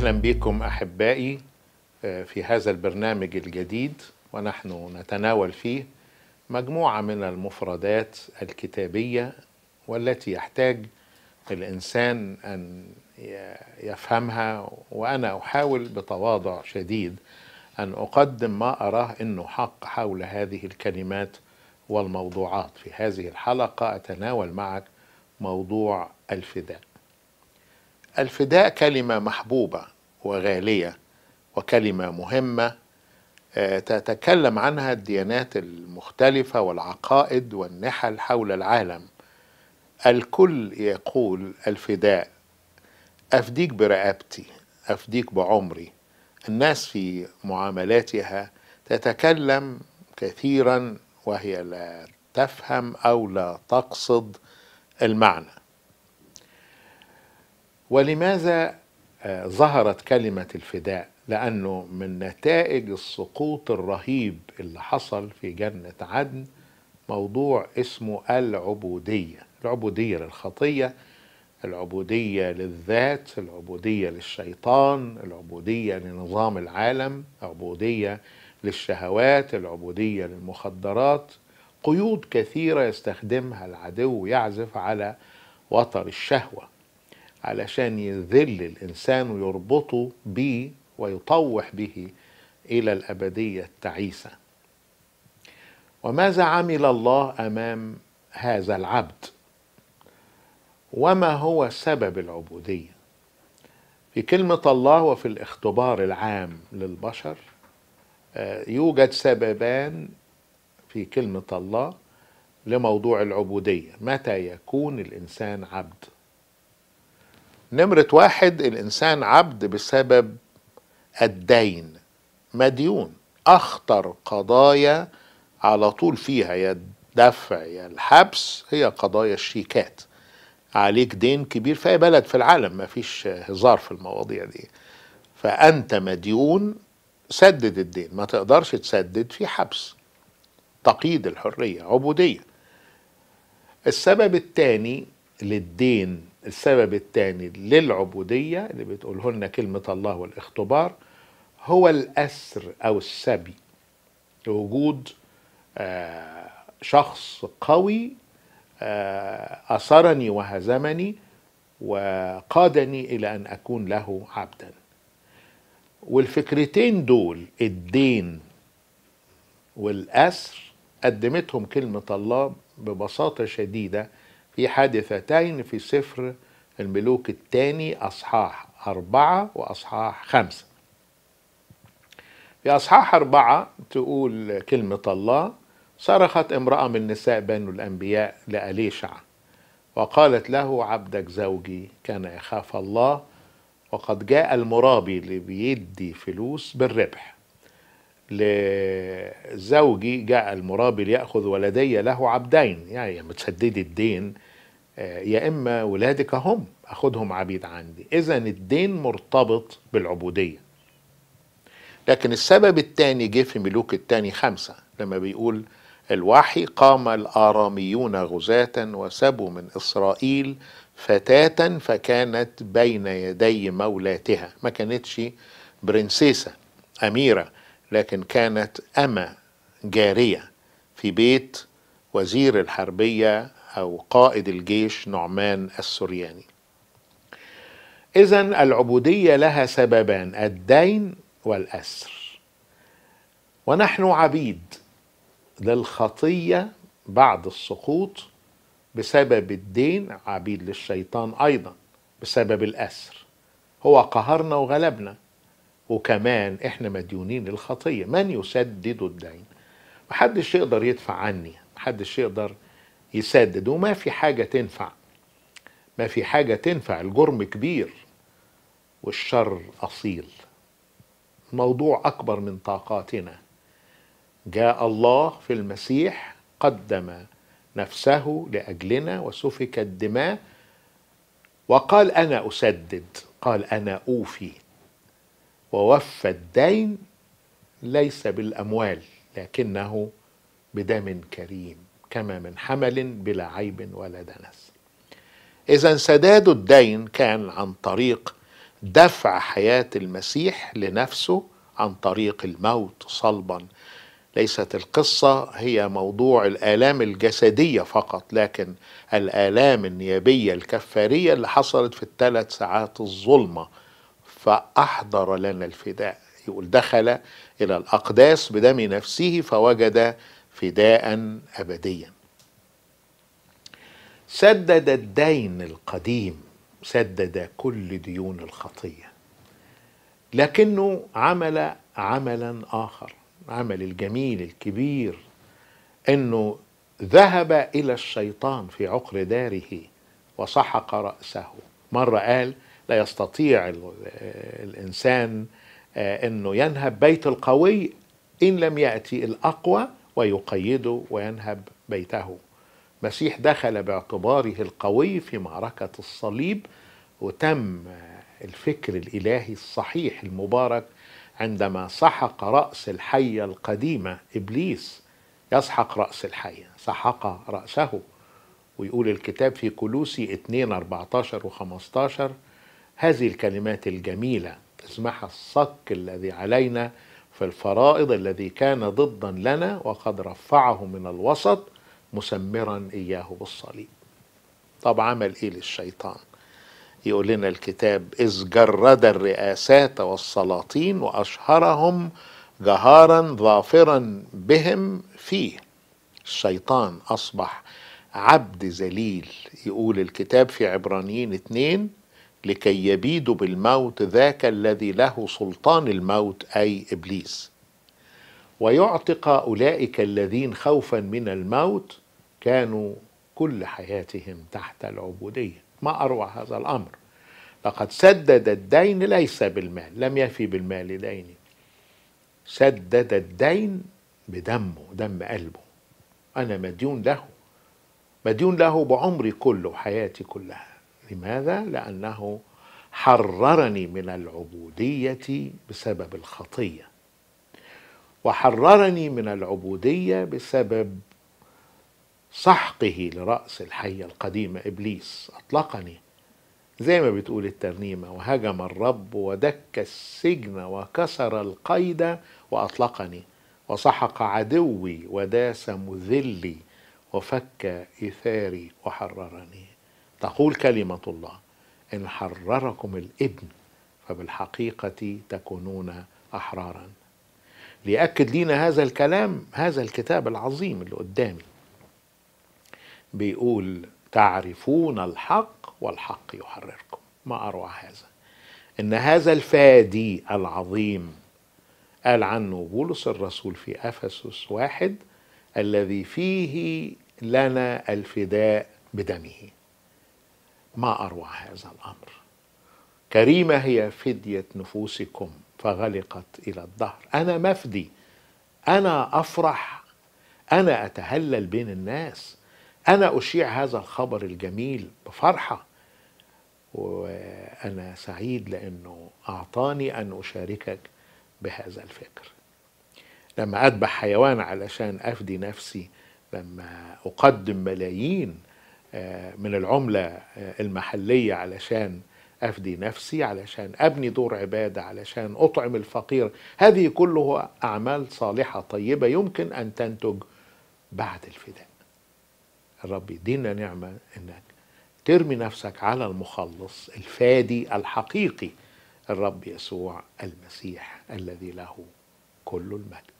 اهلا بكم احبائي آه، في هذا البرنامج الجديد ونحن نتناول فيه مجموعه من المفردات الكتابيه والتي يحتاج الانسان ان يفهمها وانا احاول بتواضع شديد ان اقدم ما اراه انه حق حول هذه الكلمات والموضوعات في هذه الحلقه اتناول معك موضوع الفداء الفداء كلمة محبوبة وغالية وكلمة مهمة آه، تتكلم عنها الديانات المختلفة والعقائد والنحل حول العالم الكل يقول الفداء أفديك برقبتي أفديك بعمري الناس في معاملاتها تتكلم كثيرا وهي لا تفهم أو لا تقصد المعنى ولماذا آه، ظهرت كلمة الفداء لأنه من نتائج السقوط الرهيب اللي حصل في جنة عدن موضوع اسمه العبودية العبودية للخطية العبودية للذات العبودية للشيطان العبودية لنظام العالم عبودية للشهوات العبودية للمخدرات قيود كثيرة يستخدمها العدو يعزف على وتر الشهوة علشان يذل الإنسان ويربطه به ويطوح به إلى الأبدية التعيسة وماذا عمل الله أمام هذا العبد وما هو سبب العبودية في كلمة الله وفي الاختبار العام للبشر آه، يوجد سببان في كلمة الله لموضوع العبودية متى يكون الإنسان عبد نمرة واحد الإنسان عبد بسبب الدين مديون أخطر قضايا على طول فيها يا الدفع يا الحبس هي قضايا الشيكات عليك دين كبير في أي بلد في العالم ما فيش هزار في المواضيع دي فأنت مديون سدد الدين ما تقدرش تسدد في حبس تقييد الحرية عبودية السبب الثاني للدين السبب الثاني للعبودية اللي بتقوله لنا كلمة الله والاختبار هو الأسر أو السبي وجود آه، شخص قوي أسرني آه، وهزمني وقادني إلى أن أكون له عبدا والفكرتين دول الدين والأسر قدمتهم كلمة الله ببساطة شديدة في حادثتين في سفر الملوك الثاني أصحاح أربعة وأصحاح خمسة في أصحاح أربعة تقول كلمة الله صرخت امرأة من نساء بنو الأنبياء لأليشع وقالت له عبدك زوجي كان يخاف الله وقد جاء المرابي اللي بيدي فلوس بالربح لزوجي جاء المرابي ليأخذ ولدي له عبدين يعني متسدد الدين آه، يا إما ولادك هم أخذهم عبيد عندي إذا الدين مرتبط بالعبودية لكن السبب الثاني جه في ملوك الثاني خمسة لما بيقول الوحي قام الآراميون غزاة وسبوا من إسرائيل فتاة فكانت بين يدي مولاتها ما كانتش برنسيسة أميرة لكن كانت أما جارية في بيت وزير الحربية أو قائد الجيش نعمان السرياني إذا العبودية لها سببان الدين والأسر ونحن عبيد للخطية بعد السقوط بسبب الدين عبيد للشيطان أيضا بسبب الأسر هو قهرنا وغلبنا وكمان احنا مديونين للخطيه من يسدد الدين محدش يقدر يدفع عني محدش يقدر يسدد وما في حاجه تنفع ما في حاجه تنفع الجرم كبير والشر اصيل الموضوع اكبر من طاقاتنا جاء الله في المسيح قدم نفسه لاجلنا وسفك الدماء وقال انا اسدد قال انا اوفي ووفى الدين ليس بالأموال لكنه بدم كريم كما من حمل بلا عيب ولا دنس إذا سداد الدين كان عن طريق دفع حياة المسيح لنفسه عن طريق الموت صلبا ليست القصة هي موضوع الآلام الجسدية فقط لكن الآلام النيابية الكفارية اللي حصلت في الثلاث ساعات الظلمة فأحضر لنا الفداء يقول دخل إلى الأقداس بدم نفسه فوجد فداء أبديا سدد الدين القديم سدد كل ديون الخطية لكنه عمل عملا آخر عمل الجميل الكبير أنه ذهب إلى الشيطان في عقر داره وسحق رأسه مرة قال لا يستطيع الإنسان آه، أنه ينهب بيت القوي إن لم يأتي الأقوى ويقيده وينهب بيته مسيح دخل باعتباره القوي في معركة الصليب وتم آه، الفكر الإلهي الصحيح المبارك عندما سحق رأس الحية القديمة إبليس يسحق رأس الحية سحق رأسه ويقول الكتاب في كلوسي 2 14 و 15 هذه الكلمات الجميلة اسمها الصك الذي علينا في الفرائض الذي كان ضدا لنا وقد رفعه من الوسط مسمرا إياه بالصليب طب عمل إيه للشيطان يقول لنا الكتاب إذ جرد الرئاسات والسلاطين وأشهرهم جهارا ظافرا بهم فيه الشيطان أصبح عبد ذليل يقول الكتاب في عبرانيين اثنين لكي يبيدوا بالموت ذاك الذي له سلطان الموت اي ابليس ويعتق اولئك الذين خوفا من الموت كانوا كل حياتهم تحت العبوديه ما اروع هذا الامر لقد سدد الدين ليس بالمال لم يفي بالمال ديني سدد الدين بدمه دم قلبه انا مديون له مديون له بعمري كله حياتي كلها لماذا؟ لأنه حررني من العبودية بسبب الخطية وحررني من العبودية بسبب سحقه لرأس الحية القديمة إبليس أطلقني زي ما بتقول الترنيمة وهجم الرب ودك السجن وكسر القيد وأطلقني وسحق عدوي وداس مذلي وفك إثاري وحررني تقول كلمة الله إن حرركم الابن فبالحقيقة تكونون أحرارا ليأكد لينا هذا الكلام هذا الكتاب العظيم اللي قدامي بيقول تعرفون الحق والحق يحرركم ما أروع هذا إن هذا الفادي العظيم قال عنه بولس الرسول في أفسس واحد الذي فيه لنا الفداء بدمه ما أروع هذا الأمر كريمة هي فدية نفوسكم فغلقت إلى الظهر أنا مفدي أنا أفرح أنا أتهلل بين الناس أنا أشيع هذا الخبر الجميل بفرحة وأنا سعيد لأنه أعطاني أن أشاركك بهذا الفكر لما أذبح حيوان علشان أفدي نفسي لما أقدم ملايين آه، من العملة آه، المحلية علشان أفدي نفسي علشان أبني دور عبادة علشان أطعم الفقير هذه كلها أعمال صالحة طيبة يمكن أن تنتج بعد الفداء الرب يدينا نعمة أنك ترمي نفسك على المخلص الفادي الحقيقي الرب يسوع المسيح الذي له كل المجد